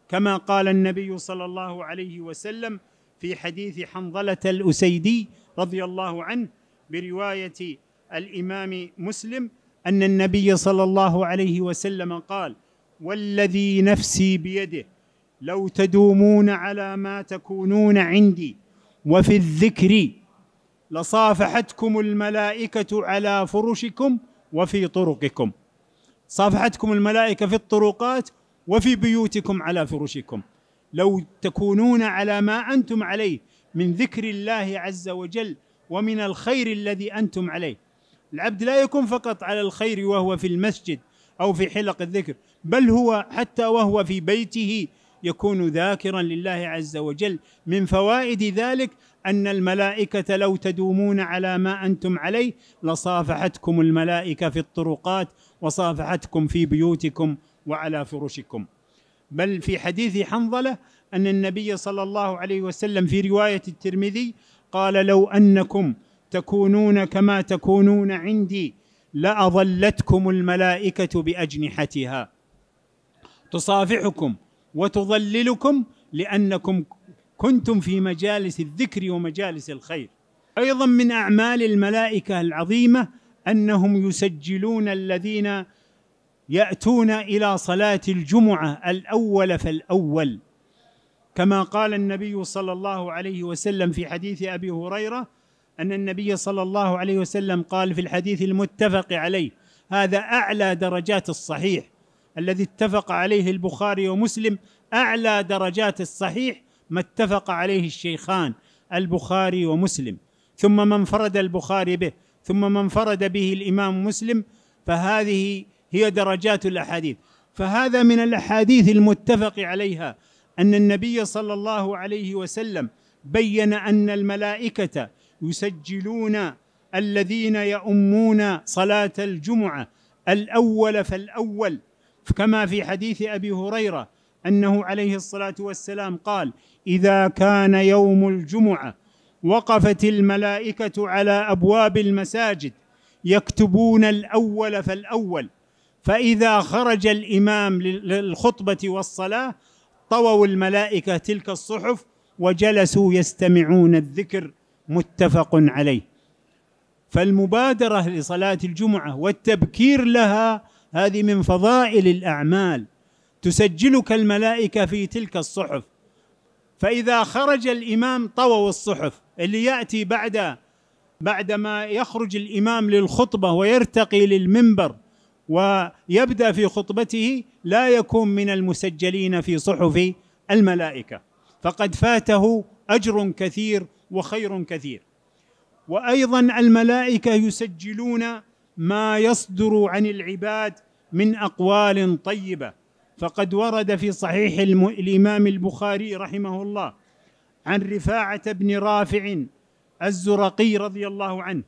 كما قال النبي صلى الله عليه وسلم في حديث حنظله الاسيدي رضي الله عنه بروايه الامام مسلم ان النبي صلى الله عليه وسلم قال والذي نفسي بيده لو تدومون على ما تكونون عندي وفي الذكر لصافحتكم الملائكة على فرشكم وفي طرقكم صافحتكم الملائكة في الطرقات وفي بيوتكم على فرشكم لو تكونون على ما أنتم عليه من ذكر الله عز وجل ومن الخير الذي أنتم عليه العبد لا يكون فقط على الخير وهو في المسجد أو في حلق الذكر بل هو حتى وهو في بيته يكون ذاكرا لله عز وجل من فوائد ذلك ان الملائكه لو تدومون على ما انتم عليه لصافحتكم الملائكه في الطرقات وصافحتكم في بيوتكم وعلى فرشكم بل في حديث حنظله ان النبي صلى الله عليه وسلم في روايه الترمذي قال لو انكم تكونون كما تكونون عندي لاظلتكم الملائكه باجنحتها تصافحكم وتضللكم لانكم كنتم في مجالس الذكر ومجالس الخير ايضا من اعمال الملائكه العظيمه انهم يسجلون الذين ياتون الى صلاه الجمعه الاول فالاول كما قال النبي صلى الله عليه وسلم في حديث ابي هريره ان النبي صلى الله عليه وسلم قال في الحديث المتفق عليه هذا اعلى درجات الصحيح الذي اتفق عليه البخاري ومسلم اعلى درجات الصحيح ما اتفق عليه الشيخان البخاري ومسلم ثم ما انفرد البخاري به ثم ما انفرد به الامام مسلم فهذه هي درجات الاحاديث فهذا من الاحاديث المتفق عليها ان النبي صلى الله عليه وسلم بين ان الملائكه يسجلون الذين يؤمون صلاه الجمعه الاول فالاول كما في حديث ابي هريره انه عليه الصلاه والسلام قال اذا كان يوم الجمعه وقفت الملائكه على ابواب المساجد يكتبون الاول فالاول فاذا خرج الامام للخطبه والصلاه طووا الملائكه تلك الصحف وجلسوا يستمعون الذكر متفق عليه فالمبادره لصلاه الجمعه والتبكير لها هذه من فضائل الاعمال تسجلك الملائكه في تلك الصحف فاذا خرج الامام طووا الصحف اللي ياتي بعد بعدما يخرج الامام للخطبه ويرتقي للمنبر ويبدا في خطبته لا يكون من المسجلين في صحف الملائكه فقد فاته اجر كثير وخير كثير وايضا الملائكه يسجلون ما يصدر عن العباد من اقوال طيبه فقد ورد في صحيح الامام البخاري رحمه الله عن رفاعه بن رافع الزرقي رضي الله عنه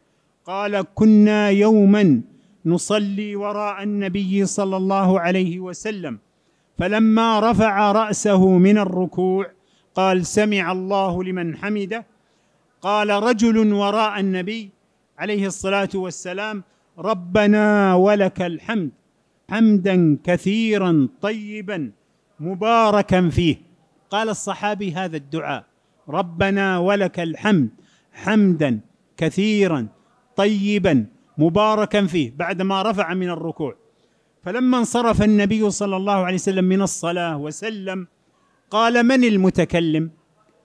قال كنا يوما نصلي وراء النبي صلى الله عليه وسلم فلما رفع راسه من الركوع قال سمع الله لمن حمده قال رجل وراء النبي عليه الصلاه والسلام ربنا ولك الحمد حمدا كثيرا طيبا مباركا فيه قال الصحابي هذا الدعاء ربنا ولك الحمد حمدا كثيرا طيبا مباركا فيه بعدما رفع من الركوع فلما انصرف النبي صلى الله عليه وسلم من الصلاه وسلم قال من المتكلم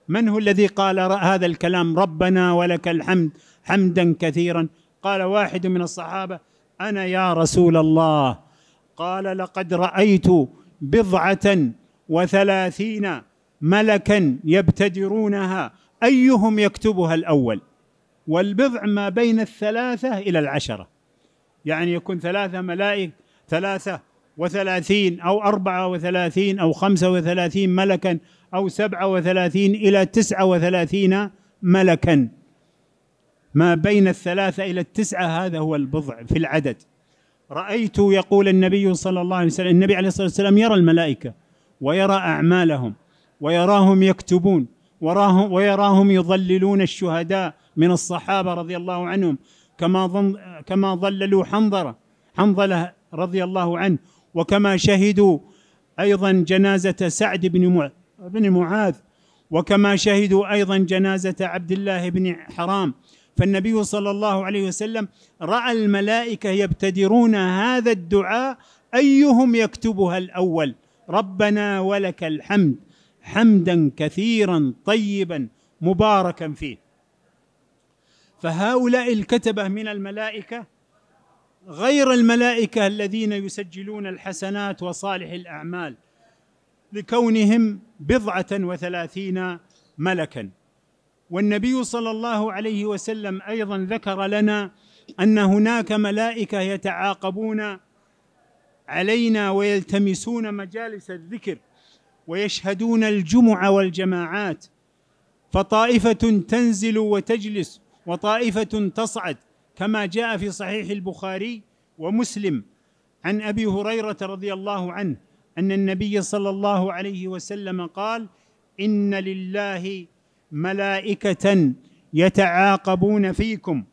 من هو الذي قال هذا الكلام ربنا ولك الحمد حمدا كثيرا قال واحد من الصحابه انا يا رسول الله قال لقد رايت بضعه وثلاثين ملكا يبتدرونها ايهم يكتبها الاول والبضع ما بين الثلاثه الى العشره يعني يكون ثلاثه ملائك ثلاثه وثلاثين أو أربعة وثلاثين أو خمسة وثلاثين ملكا أو سبعة وثلاثين إلى تسعة وثلاثين ملكا ما بين الثلاثة إلى التسعة هذا هو البضع في العدد رأيت يقول النبي صلى الله عليه وسلم النبي عليه الصلاة والسلام يرى الملائكة ويرى أعمالهم ويراهم يكتبون وراهم ويراهم يضللون الشهداء من الصحابة رضي الله عنهم كما ظن كما ضللوا حنظلة حنظلة رضي الله عنه وكما شهدوا أيضا جنازة سعد بن بن معاذ وكما شهدوا أيضا جنازة عبد الله بن حرام فالنبي صلى الله عليه وسلم راى الملائكه يبتدرون هذا الدعاء ايهم يكتبها الاول ربنا ولك الحمد حمدا كثيرا طيبا مباركا فيه فهؤلاء الكتبه من الملائكه غير الملائكه الذين يسجلون الحسنات وصالح الاعمال لكونهم بضعه وثلاثين ملكا والنبي صلى الله عليه وسلم ايضا ذكر لنا ان هناك ملائكه يتعاقبون علينا ويلتمسون مجالس الذكر ويشهدون الجمع والجماعات فطائفه تنزل وتجلس وطائفه تصعد كما جاء في صحيح البخاري ومسلم عن ابي هريره رضي الله عنه ان النبي صلى الله عليه وسلم قال ان لله ملائكة يتعاقبون فيكم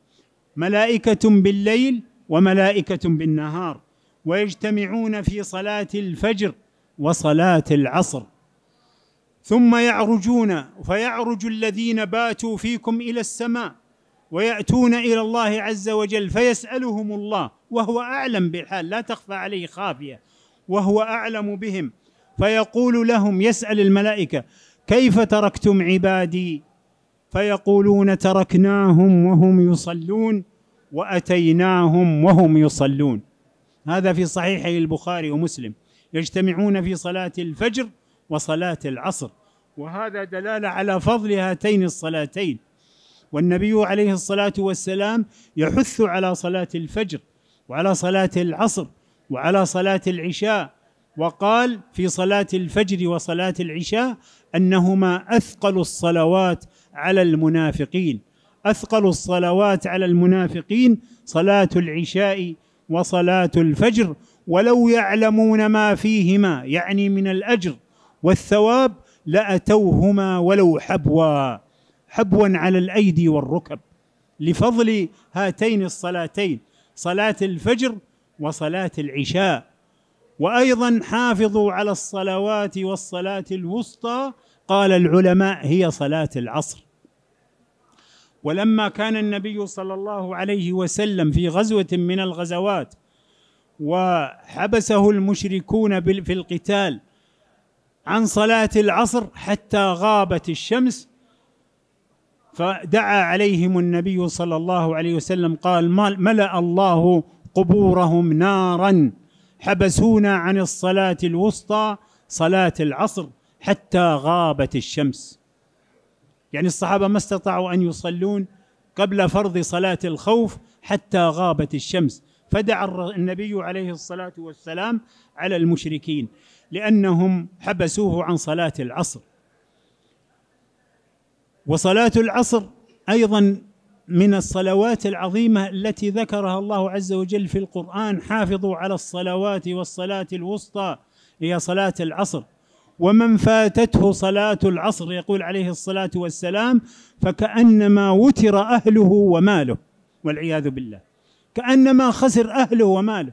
ملائكة بالليل وملائكة بالنهار ويجتمعون في صلاة الفجر وصلاة العصر ثم يعرجون فيعرج الذين باتوا فيكم إلى السماء ويأتون إلى الله عز وجل فيسألهم الله وهو أعلم بالحال لا تخفى عليه خافية وهو أعلم بهم فيقول لهم يسأل الملائكة كيف تركتم عبادي فيقولون تركناهم وهم يصلون واتيناهم وهم يصلون هذا في صحيحي البخاري ومسلم يجتمعون في صلاه الفجر وصلاه العصر وهذا دلاله على فضل هاتين الصلاتين والنبي عليه الصلاه والسلام يحث على صلاه الفجر وعلى صلاه العصر وعلى صلاه العشاء وقال في صلاه الفجر وصلاه العشاء انهما اثقل الصلوات على المنافقين اثقل الصلوات على المنافقين صلاه العشاء وصلاه الفجر ولو يعلمون ما فيهما يعني من الاجر والثواب لاتوهما ولو حبوا حبوا على الايدي والركب لفضل هاتين الصلاتين صلاه الفجر وصلاه العشاء وايضا حافظوا على الصلوات والصلاه الوسطى قال العلماء هي صلاه العصر ولما كان النبي صلى الله عليه وسلم في غزوه من الغزوات وحبسه المشركون في القتال عن صلاه العصر حتى غابت الشمس فدعا عليهم النبي صلى الله عليه وسلم قال ملا الله قبورهم نارا حبسونا عن الصلاة الوسطى صلاة العصر حتى غابت الشمس يعني الصحابة ما استطاعوا أن يصلون قبل فرض صلاة الخوف حتى غابت الشمس فدعا النبي عليه الصلاة والسلام على المشركين لأنهم حبسوه عن صلاة العصر وصلاة العصر أيضا من الصلوات العظيمه التي ذكرها الله عز وجل في القران حافظوا على الصلوات والصلاه الوسطى هي صلاه العصر ومن فاتته صلاه العصر يقول عليه الصلاه والسلام فكانما وتر اهله وماله والعياذ بالله كانما خسر اهله وماله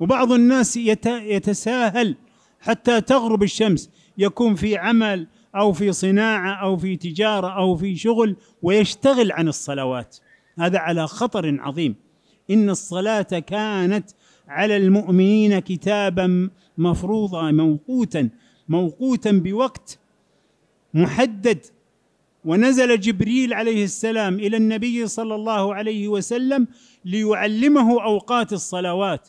وبعض الناس يتساهل حتى تغرب الشمس يكون في عمل او في صناعه او في تجاره او في شغل ويشتغل عن الصلوات هذا على خطر عظيم ان الصلاه كانت على المؤمنين كتابا مفروضا موقوتا موقوتا بوقت محدد ونزل جبريل عليه السلام الى النبي صلى الله عليه وسلم ليعلمه اوقات الصلوات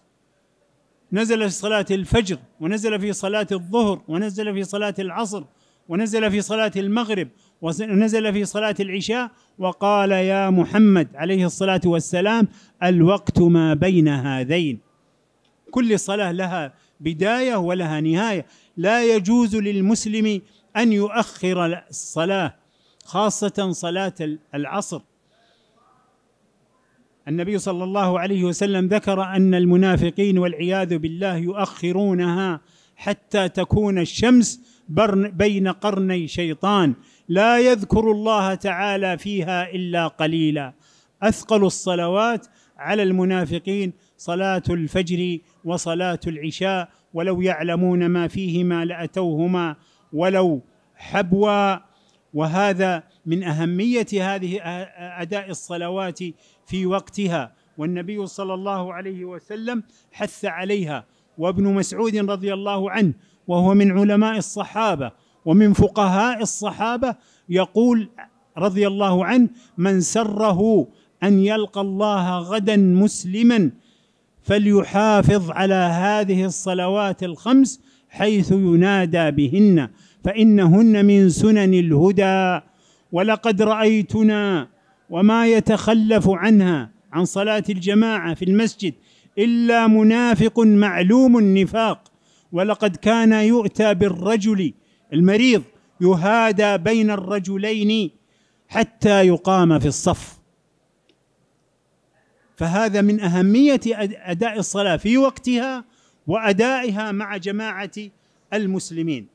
نزل في صلاه الفجر ونزل في صلاه الظهر ونزل في صلاه العصر ونزل في صلاة المغرب ونزل في صلاة العشاء وقال يا محمد عليه الصلاة والسلام الوقت ما بين هذين كل صلاة لها بداية ولها نهاية لا يجوز للمسلم أن يؤخر الصلاة خاصة صلاة العصر النبي صلى الله عليه وسلم ذكر أن المنافقين والعياذ بالله يؤخرونها حتى تكون الشمس بين قرني شيطان لا يذكر الله تعالى فيها الا قليلا اثقل الصلوات على المنافقين صلاه الفجر وصلاه العشاء ولو يعلمون ما فيهما لاتوهما ولو حبوا وهذا من اهميه هذه اداء الصلوات في وقتها والنبي صلى الله عليه وسلم حث عليها وابن مسعود رضي الله عنه وهو من علماء الصحابه ومن فقهاء الصحابه يقول رضي الله عنه من سره ان يلقى الله غدا مسلما فليحافظ على هذه الصلوات الخمس حيث ينادى بهن فانهن من سنن الهدى ولقد رايتنا وما يتخلف عنها عن صلاه الجماعه في المسجد الا منافق معلوم النفاق ولقد كان يؤتى بالرجل المريض يهادى بين الرجلين حتى يقام في الصف فهذا من اهميه اداء الصلاه في وقتها وادائها مع جماعه المسلمين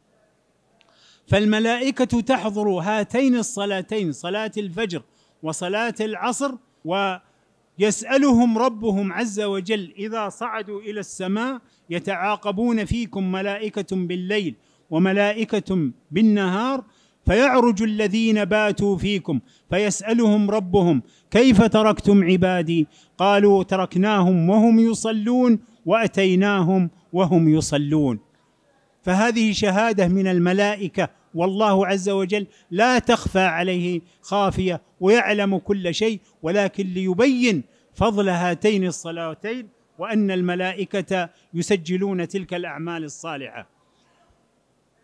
فالملائكه تحضر هاتين الصلاتين صلاه الفجر وصلاه العصر ويسالهم ربهم عز وجل اذا صعدوا الى السماء يتعاقبون فيكم ملائكة بالليل وملائكة بالنهار فيعرج الذين باتوا فيكم فيسألهم ربهم كيف تركتم عبادي قالوا تركناهم وهم يصلون وأتيناهم وهم يصلون فهذه شهادة من الملائكة والله عز وجل لا تخفى عليه خافية ويعلم كل شيء ولكن ليبين فضل هاتين الصلاتين وان الملائكه يسجلون تلك الاعمال الصالحه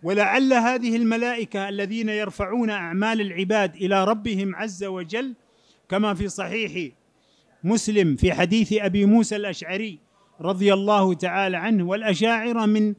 ولعل هذه الملائكه الذين يرفعون اعمال العباد الى ربهم عز وجل كما في صحيح مسلم في حديث ابي موسى الاشعري رضي الله تعالى عنه والاشاعره من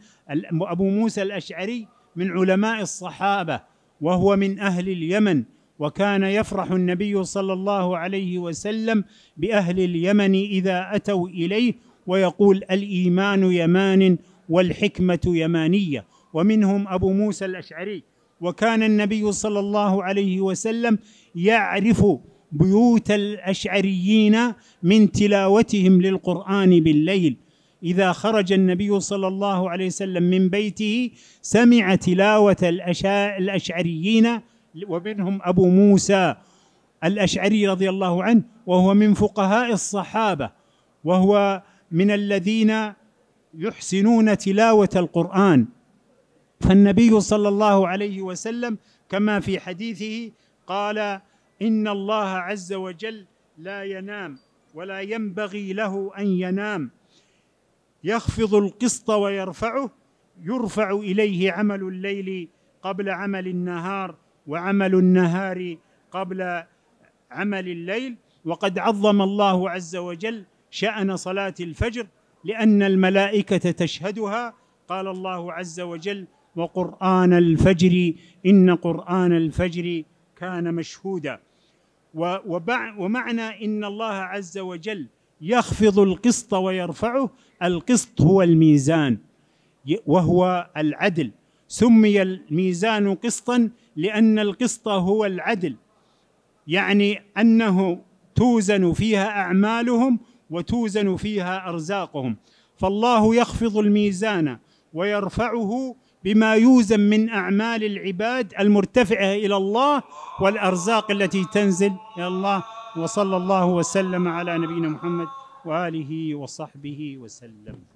ابو موسى الاشعري من علماء الصحابه وهو من اهل اليمن وكان يفرح النبي صلى الله عليه وسلم باهل اليمن اذا اتوا اليه ويقول الايمان يمان والحكمه يمانيه ومنهم ابو موسى الاشعري وكان النبي صلى الله عليه وسلم يعرف بيوت الاشعريين من تلاوتهم للقران بالليل اذا خرج النبي صلى الله عليه وسلم من بيته سمع تلاوه الاشعريين ومنهم أبو موسى الأشعري رضي الله عنه وهو من فقهاء الصحابة وهو من الذين يحسنون تلاوة القرآن فالنبي صلى الله عليه وسلم كما في حديثه قال إن الله عز وجل لا ينام ولا ينبغي له أن ينام يخفض القسط ويرفعه يرفع إليه عمل الليل قبل عمل النهار وعمل النهار قبل عمل الليل وقد عظم الله عز وجل شأن صلاة الفجر لأن الملائكة تشهدها قال الله عز وجل وقرآن الفجر إن قرآن الفجر كان مشهودا ومعنى إن الله عز وجل يخفض القسط ويرفعه القسط هو الميزان وهو العدل سمي الميزان قسطا لأن القسط هو العدل يعني أنه توزن فيها أعمالهم وتوزن فيها أرزاقهم فالله يخفض الميزان ويرفعه بما يوزن من أعمال العباد المرتفعة إلى الله والأرزاق التي تنزل إلى الله وصلى الله وسلم على نبينا محمد وآله وصحبه وسلم